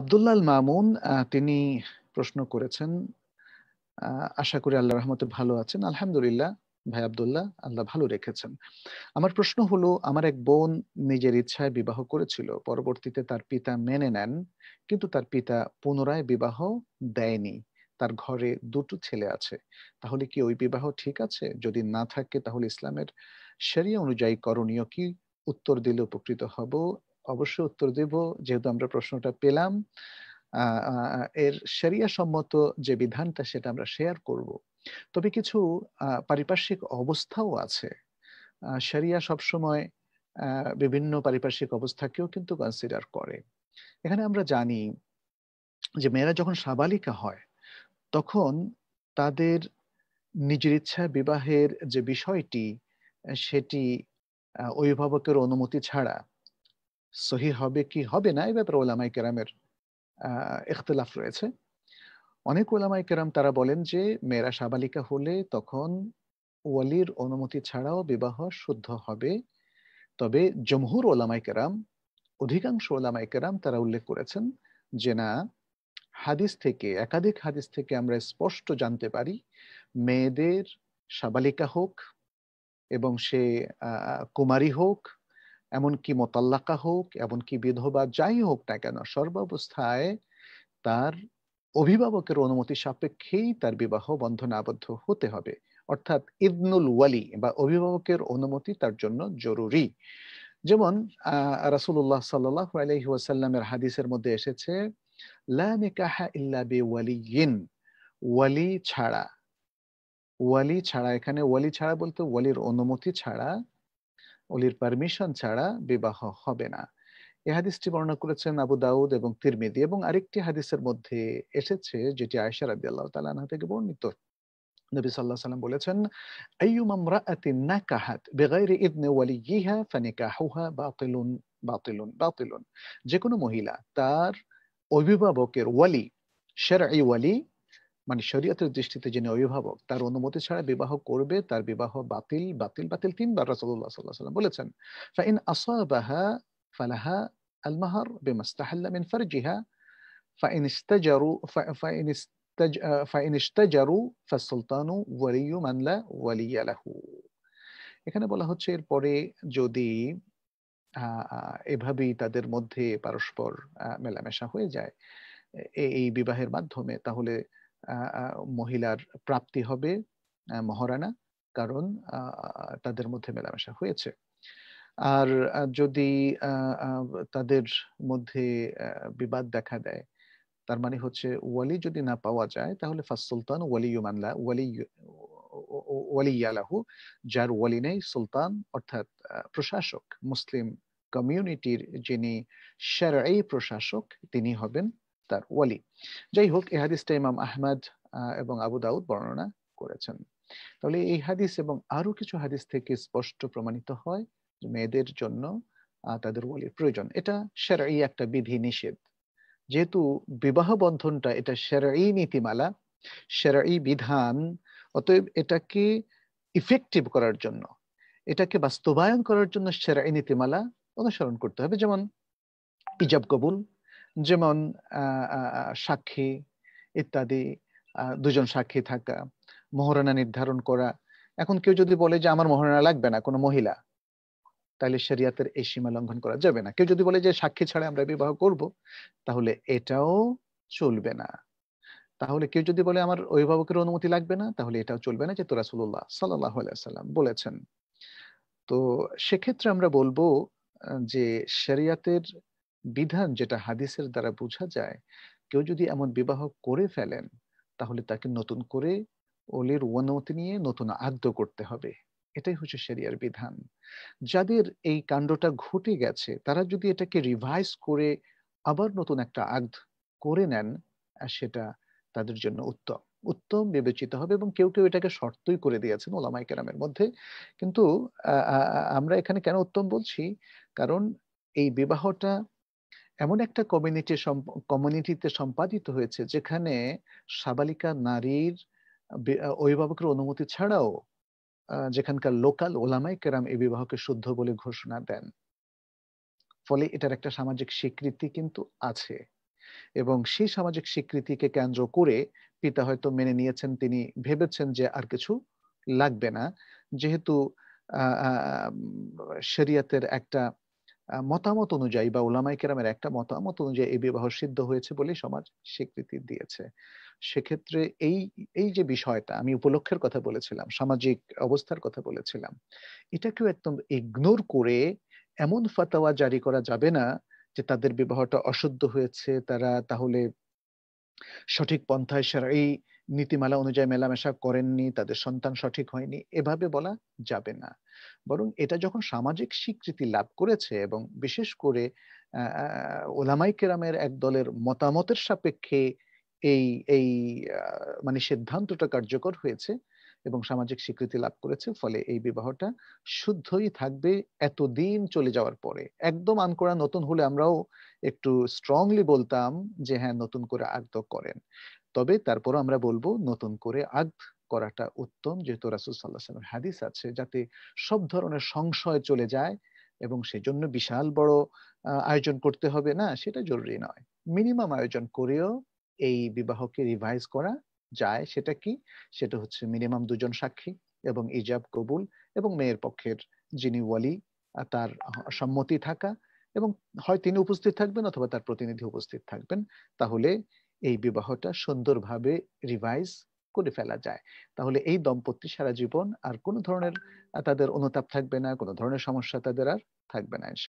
আবদুল্লাহ মামুন তিনি প্রশ্ন করেছেন আশা করি আল্লাহ রহমতে ভালো আছেন আলহামদুলিল্লাহ ভাই আবদুল্লাহ আল্লাহ ভালো রেখেছেন আমার প্রশ্ন হলো আমার এক বোন নিজের ইচ্ছায় বিবাহ করেছিল পরবর্তীতে তার পিতা মেনে নেন কিন্তু তার পিতা পুনরায় বিবাহ দেয়নি তার ঘরে দুটো ছেলে আছে তাহলে কি ওই বিবাহ ঠিক আছে যদি না থাকে তাহলে ইসলামের সেরিয়া অনুযায়ী করণীয় কি উত্তর দিলে উপকৃত হব অবশ্যই উত্তর দেব যেহেতু আমরা প্রশ্নটা পেলাম এর সেরিয়া সম্মত যে বিধানটা সেটা আমরা শেয়ার করব তবে কিছু পারিপার্শ্বিক অবস্থাও আছে সেরিয়া সবসময় বিভিন্ন পারিপার্শ্বিক অবস্থাকেও কিন্তু কনসিডার করে এখানে আমরা জানি যে মেয়েরা যখন সাবালিকা হয় তখন তাদের নিজের ইচ্ছা বিবাহের যে বিষয়টি সেটি অভিভাবকের অনুমতি ছাড়া সহি হবে কি হবে না এ ব্যাপারে ওলামাই কেরামের ইখতলাফ রয়েছে অনেক ওলামাই কেরাম তারা বলেন যে মেয়েরা সাবালিকা হলে তখন ওয়ালির অনুমতি ছাড়াও বিবাহ শুদ্ধ হবে তবে জমহুর ওলামাই কেরাম অধিকাংশ ওলামাই কেরাম তারা উল্লেখ করেছেন যে না হাদিস থেকে একাধিক হাদিস থেকে আমরা স্পষ্ট জানতে পারি মেয়েদের সাবালিকা হোক এবং সে কুমারী হোক এমনকি মোতাল্লাকা হোক এমনকি বিধবা যাই হোক না কেন সর্বাবস্থায় তার অভিভাবকের অনুমতি সাপেক্ষেই তার বিবাহ বন্ধন আবদ্ধ হতে হবে অর্থাৎ ইদনুল ওয়ালি বা অভিভাবকের অনুমতি তার জন্য জরুরি যেমন রাসুল্লাহ সাল্লাহ আলহি ওয়াসাল্লামের হাদিসের মধ্যে এসেছে লা নিকাহা ইল্লা বি ওয়ালিয়িন ওয়ালি ছাড়া ওয়ালি ছাড়া এখানে ওয়ালি ছাড়া বলতে ওয়ালির অনুমতি ছাড়া অলির পারমিশন ছাড়া বিবাহ হবে না এ হাদিসটি বর্ণনা করেছেন আবু দাউদ এবং তিরমিদি এবং আরেকটি হাদিসের মধ্যে এসেছে যেটি আয়সা রাবি আল্লাহ তালা থেকে বর্ণিত নবী সাল্লাহ সাল্লাম বলেছেন আইয়ুম আমরাআতিন নাকাহাত বিগাইরি ইদনে ওয়ালিয়িহা ফানিকাহুহা বাতিলুন বাতিলুন বাতিলুন যে কোনো মহিলা তার অভিভাবকের ওয়ালি শেরঈ ওয়ালি মানে শরীয়তের দৃষ্টিতে যিনি অভিভাবক তার অনুমতি ছাড়া বিবাহ করবে তার বিবাহ বাতিল বাতিল বাতিল তিনবার রাসুল্লাহ সাল্লাহ বলেছেন ফাইন আসাবাহা ফালাহা المهر بما استحل এখানে বলা হচ্ছে এরপরে যদি এভাবেই তাদের মধ্যে পারস্পর মেলামেশা হয়ে যায় এই বিবাহের মাধ্যমে তাহলে মহিলার প্রাপ্তি হবে মহারানা কারণ তাদের মধ্যে মেলামেশা হয়েছে আর যদি তাদের মধ্যে বিবাদ দেখা দেয় তার মানে হচ্ছে ওয়ালি যদি না পাওয়া যায় তাহলে ফাস সুলতান ওয়ালি মানলা ওয়ালি ওয়ালি ইয়ালাহু যার ওয়ালি নেই সুলতান অর্থাৎ প্রশাসক মুসলিম কমিউনিটির যিনি শারঈ প্রশাসক তিনি হবেন তার ওয়ালি যাই হোক এ হাদিসটা ইমাম আহমদ এবং আবু দাউদ বর্ণনা করেছেন তাহলে এই হাদিস এবং আরো কিছু হাদিস থেকে স্পষ্ট প্রমাণিত হয় যে মেয়েদের জন্য তাদের ওয়ালির প্রয়োজন এটা সেরাই একটা বিধি নিষেধ যেহেতু বিবাহ বন্ধনটা এটা সেরাই নীতিমালা সেরাই বিধান অতএব এটাকে ইফেক্টিভ করার জন্য এটাকে বাস্তবায়ন করার জন্য সেরাই নীতিমালা অনুসরণ করতে হবে যেমন ইজাব কবুল যেমন সাক্ষী ইত্যাদি দুজন সাক্ষী থাকা মহারণা নির্ধারণ করা এখন কেউ যদি বলে যে আমার মহারণা লাগবে না কোনো মহিলা তাহলে শরিয়াতের এই সীমা লঙ্ঘন করা যাবে না কেউ যদি বলে যে সাক্ষী ছাড়া আমরা বিবাহ করব তাহলে এটাও চলবে না তাহলে কেউ যদি বলে আমার অভিভাবকের অনুমতি লাগবে না তাহলে এটাও চলবে না যে তোরা সুল্লাহ সাল্লাহ সাল্লাম বলেছেন তো সেক্ষেত্রে আমরা বলবো যে শরিয়াতের বিধান যেটা হাদিসের দ্বারা বোঝা যায় কেউ যদি এমন বিবাহ করে ফেলেন তাহলে তাকে নতুন করে ওলের ওয়ানতি নিয়ে নতুন আদ্য করতে হবে এটাই হচ্ছে সেরিয়ার বিধান যাদের এই কাণ্ডটা ঘটে গেছে তারা যদি এটাকে রিভাইজ করে আবার নতুন একটা আগ্ধ করে নেন সেটা তাদের জন্য উত্তম উত্তম বিবেচিত হবে এবং কেউ কেউ এটাকে শর্তই করে দিয়েছেন ওলামাই কেরামের মধ্যে কিন্তু আমরা এখানে কেন উত্তম বলছি কারণ এই বিবাহটা এমন একটা কমিউনিটি কমিউনিটিতে সম্পাদিত হয়েছে যেখানে সাবালিকা নারীর অভিভাবকের অনুমতি ছাড়াও যেখানকার লোকাল ওলামাই কেরাম এই বিবাহকে শুদ্ধ বলে ঘোষণা দেন ফলে এটার একটা সামাজিক স্বীকৃতি কিন্তু আছে এবং সেই সামাজিক স্বীকৃতিকে কেন্দ্র করে পিতা হয়তো মেনে নিয়েছেন তিনি ভেবেছেন যে আর কিছু লাগবে না যেহেতু শরিয়াতের একটা মতামত অনুযায়ী বা ওলামাই কেরামের একটা মতামত অনুযায়ী এই বিবাহ সিদ্ধ হয়েছে বলে সমাজ স্বীকৃতি দিয়েছে সেক্ষেত্রে এই এই যে বিষয়টা আমি উপলক্ষের কথা বলেছিলাম সামাজিক অবস্থার কথা বলেছিলাম এটাকেও একদম ইগনোর করে এমন ফাতাওয়া জারি করা যাবে না যে তাদের বিবাহটা অশুদ্ধ হয়েছে তারা তাহলে সঠিক পন্থায় সারা এই নীতিমালা অনুযায়ী মেলামেশা করেননি তাদের সন্তান সঠিক হয়নি এভাবে বলা যাবে না বরং এটা যখন সামাজিক স্বীকৃতি লাভ করেছে এবং বিশেষ করে ওলামাই কেরামের এক দলের মতামতের সাপেক্ষে এই এই মানে সিদ্ধান্তটা কার্যকর হয়েছে এবং সামাজিক স্বীকৃতি লাভ করেছে ফলে এই বিবাহটা শুদ্ধই থাকবে এতদিন চলে যাওয়ার পরে একদম করা নতুন হলে আমরাও একটু স্ট্রংলি বলতাম যে হ্যাঁ নতুন করে আগ্রহ করেন তবে তারপর আমরা বলবো নতুন করে আগ করাটা উত্তম যেহেতু রাসুল সাল্লাহ সাল্লাম হাদিস আছে যাতে সব ধরনের সংশয় চলে যায় এবং সেজন্য বিশাল বড় আয়োজন করতে হবে না সেটা জরুরি নয় মিনিমাম আয়োজন করেও এই বিবাহকে রিভাইজ করা যায় সেটা কি সেটা হচ্ছে মিনিমাম দুজন সাক্ষী এবং ইজাব কবুল এবং মেয়ের পক্ষের যিনি ওয়ালি তার সম্মতি থাকা এবং হয় তিনি উপস্থিত থাকবেন অথবা তার প্রতিনিধি উপস্থিত থাকবেন তাহলে এই বিবাহটা সুন্দরভাবে রিভাইজ করে ফেলা যায় তাহলে এই দম্পতি সারা জীবন আর কোনো ধরনের তাদের অনুতাপ থাকবে না কোনো ধরনের সমস্যা তাদের আর থাকবে না